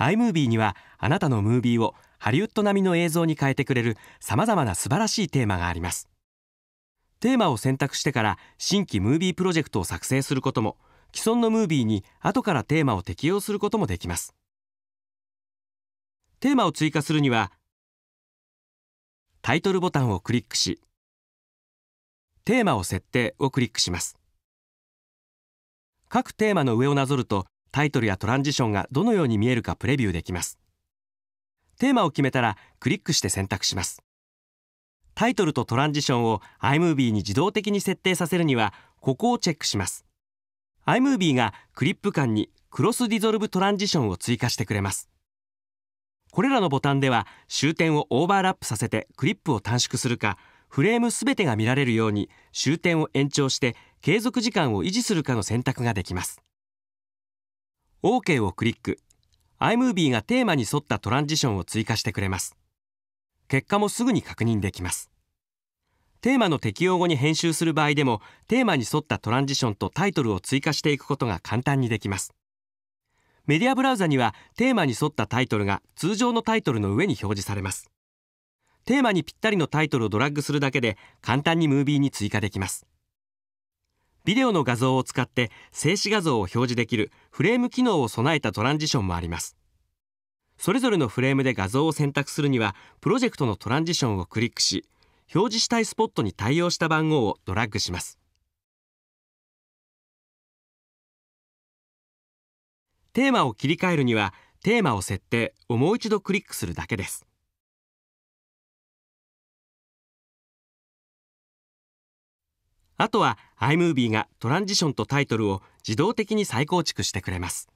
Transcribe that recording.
iMovie にはあなたのムービーをハリウッド並みの映像に変えてくれる様々な素晴らしいテーマがありますテーマを選択してから新規ムービープロジェクトを作成することも既存のムービーに後からテーマを適用することもできますテーマを追加するにはタイトルボタンをクリックしテーマを設定をクリックします各テーマの上をなぞるとタイトルやトランジションがどのように見えるかプレビューできますテーマを決めたらクリックして選択しますタイトルとトランジションを iMovie に自動的に設定させるにはここをチェックします iMovie がクリップ間にクロスディゾルブトランジションを追加してくれますこれらのボタンでは終点をオーバーラップさせてクリップを短縮するかフレームすべてが見られるように終点を延長して継続時間を維持するかの選択ができます OK をクリック iMovie がテーマに沿ったトランジションを追加してくれます結果もすぐに確認できますテーマの適用後に編集する場合でもテーマに沿ったトランジションとタイトルを追加していくことが簡単にできますメディアブラウザにはテーマに沿ったタイトルが通常のタイトルの上に表示されますテーマにぴったりのタイトルをドラッグするだけで簡単にムービーに追加できますビデオの画像を使って静止画像を表示できるフレーム機能を備えたトランジションもあります。それぞれのフレームで画像を選択するには、プロジェクトのトランジションをクリックし、表示したいスポットに対応した番号をドラッグします。テーマを切り替えるには、テーマを設定をもう一度クリックするだけです。あとは iMovie がトランジションとタイトルを自動的に再構築してくれます。